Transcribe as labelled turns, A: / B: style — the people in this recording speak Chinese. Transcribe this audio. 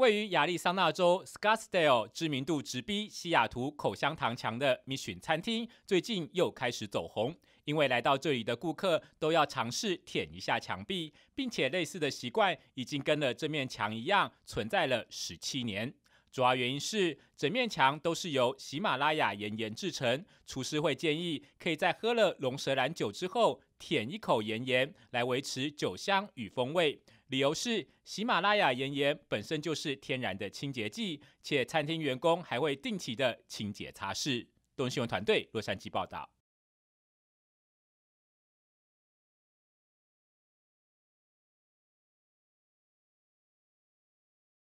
A: 位于亚利桑那州 Scottsdale、知名度直逼西雅图口香糖墙的 Mission 餐厅，最近又开始走红，因为来到这里的顾客都要尝试舔一下墙壁，并且类似的习惯已经跟了这面墙一样存在了十七年。主要原因是，整面墙都是由喜马拉雅岩盐制成。厨师会建议，可以在喝了龙舌兰酒之后，舔一口岩盐，来维持酒香与风味。理由是，喜马拉雅岩盐本身就是天然的清洁剂，且餐厅员工还会定期的清洁擦拭。东新闻团队洛杉矶报道。